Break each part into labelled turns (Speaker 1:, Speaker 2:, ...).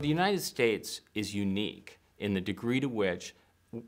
Speaker 1: The United States is unique in the degree to which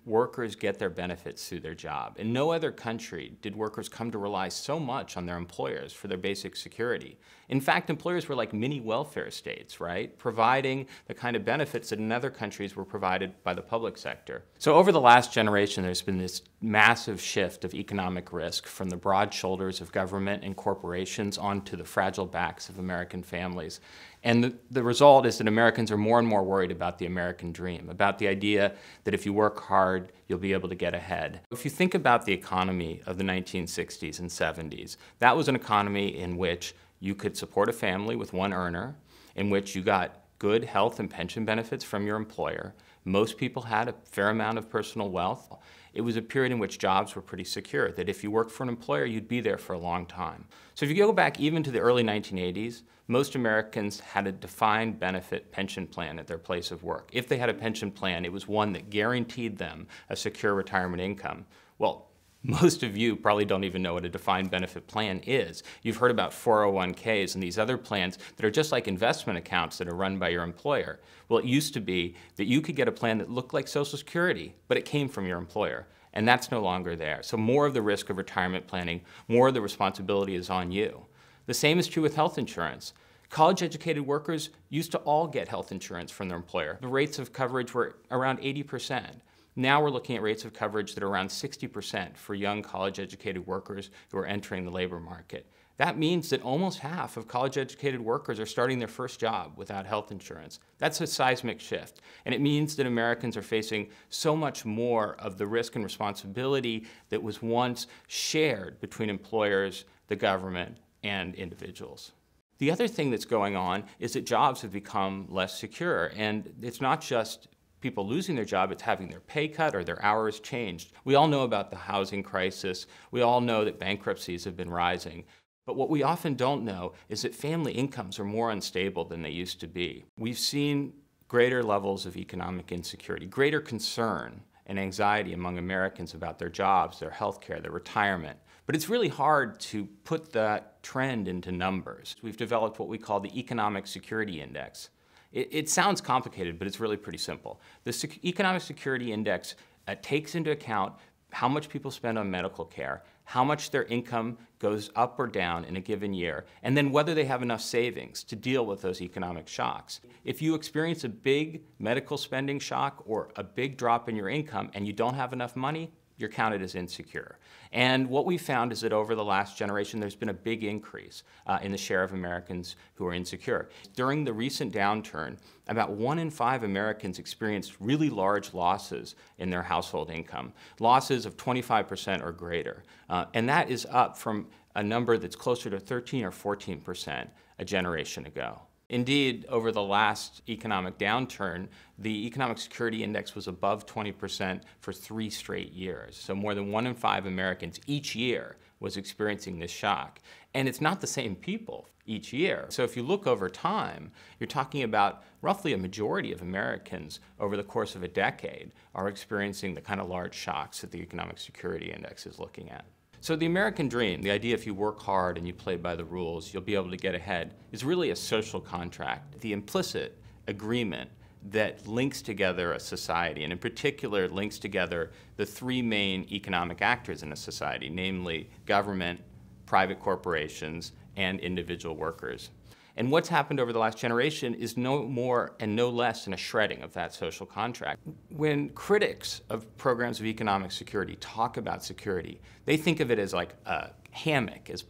Speaker 1: workers get their benefits through their job. In no other country did workers come to rely so much on their employers for their basic security. In fact, employers were like mini welfare states, right? Providing the kind of benefits that in other countries were provided by the public sector. So over the last generation, there's been this massive shift of economic risk from the broad shoulders of government and corporations onto the fragile backs of American families. And the, the result is that Americans are more and more worried about the American dream, about the idea that if you work hard, you'll be able to get ahead. If you think about the economy of the 1960s and 70s, that was an economy in which you could support a family with one earner, in which you got good health and pension benefits from your employer. Most people had a fair amount of personal wealth. It was a period in which jobs were pretty secure, that if you worked for an employer, you'd be there for a long time. So if you go back even to the early 1980s, most Americans had a defined benefit pension plan at their place of work. If they had a pension plan, it was one that guaranteed them a secure retirement income. Well, most of you probably don't even know what a defined benefit plan is. You've heard about 401ks and these other plans that are just like investment accounts that are run by your employer. Well, it used to be that you could get a plan that looked like Social Security, but it came from your employer. And that's no longer there. So more of the risk of retirement planning, more of the responsibility is on you. The same is true with health insurance. College educated workers used to all get health insurance from their employer. The rates of coverage were around 80 percent. Now we're looking at rates of coverage that are around 60% for young college educated workers who are entering the labor market. That means that almost half of college educated workers are starting their first job without health insurance. That's a seismic shift. And it means that Americans are facing so much more of the risk and responsibility that was once shared between employers, the government, and individuals. The other thing that's going on is that jobs have become less secure. And it's not just people losing their job, it's having their pay cut or their hours changed. We all know about the housing crisis. We all know that bankruptcies have been rising. But what we often don't know is that family incomes are more unstable than they used to be. We've seen greater levels of economic insecurity, greater concern and anxiety among Americans about their jobs, their health care, their retirement. But it's really hard to put that trend into numbers. We've developed what we call the Economic Security Index. It, it sounds complicated, but it's really pretty simple. The sec Economic Security Index uh, takes into account how much people spend on medical care, how much their income goes up or down in a given year, and then whether they have enough savings to deal with those economic shocks. If you experience a big medical spending shock or a big drop in your income and you don't have enough money, you're counted as insecure. And what we found is that over the last generation, there's been a big increase uh, in the share of Americans who are insecure. During the recent downturn, about one in five Americans experienced really large losses in their household income, losses of 25% or greater. Uh, and that is up from a number that's closer to 13 or 14% a generation ago. Indeed, over the last economic downturn, the economic security index was above 20% for three straight years. So more than one in five Americans each year was experiencing this shock. And it's not the same people each year. So if you look over time, you're talking about roughly a majority of Americans over the course of a decade are experiencing the kind of large shocks that the economic security index is looking at. So the American dream, the idea if you work hard and you play by the rules, you'll be able to get ahead, is really a social contract, the implicit agreement that links together a society, and in particular links together the three main economic actors in a society, namely government, private corporations, and individual workers. And what's happened over the last generation is no more and no less than a shredding of that social contract. When critics of programs of economic security talk about security, they think of it as like a hammock, as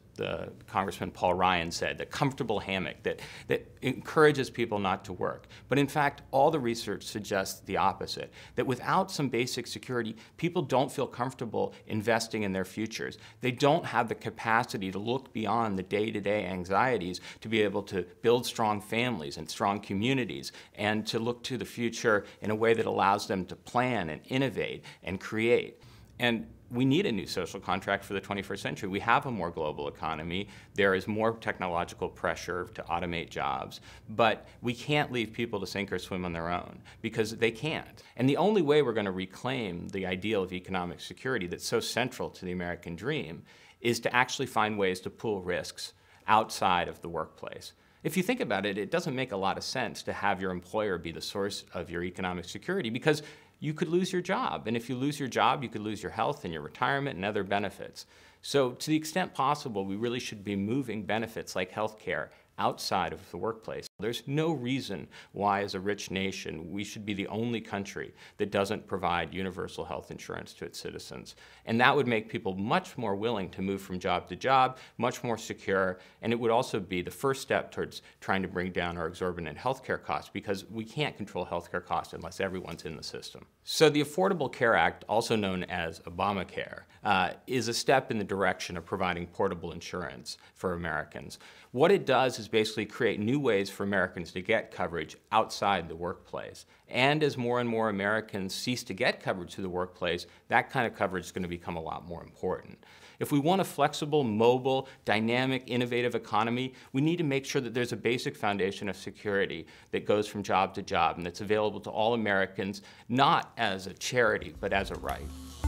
Speaker 1: Congressman Paul Ryan said, the comfortable hammock that, that encourages people not to work. But in fact, all the research suggests the opposite, that without some basic security, people don't feel comfortable investing in their futures. They don't have the capacity to look beyond the day-to-day -day anxieties to be able to build strong families and strong communities and to look to the future in a way that allows them to plan and innovate and create. And we need a new social contract for the 21st century. We have a more global economy. There is more technological pressure to automate jobs. But we can't leave people to sink or swim on their own because they can't. And the only way we're going to reclaim the ideal of economic security that's so central to the American dream is to actually find ways to pool risks outside of the workplace. If you think about it, it doesn't make a lot of sense to have your employer be the source of your economic security because you could lose your job. And if you lose your job, you could lose your health and your retirement and other benefits. So to the extent possible, we really should be moving benefits like health care outside of the workplace. There's no reason why, as a rich nation, we should be the only country that doesn't provide universal health insurance to its citizens. And that would make people much more willing to move from job to job, much more secure, and it would also be the first step towards trying to bring down our exorbitant healthcare costs because we can't control healthcare costs unless everyone's in the system. So the Affordable Care Act, also known as Obamacare, uh, is a step in the direction of providing portable insurance for Americans. What it does is basically create new ways for Americans to get coverage outside the workplace. And as more and more Americans cease to get coverage through the workplace, that kind of coverage is going to become a lot more important. If we want a flexible, mobile, dynamic, innovative economy, we need to make sure that there's a basic foundation of security that goes from job to job and that's available to all Americans, not as a charity, but as a right.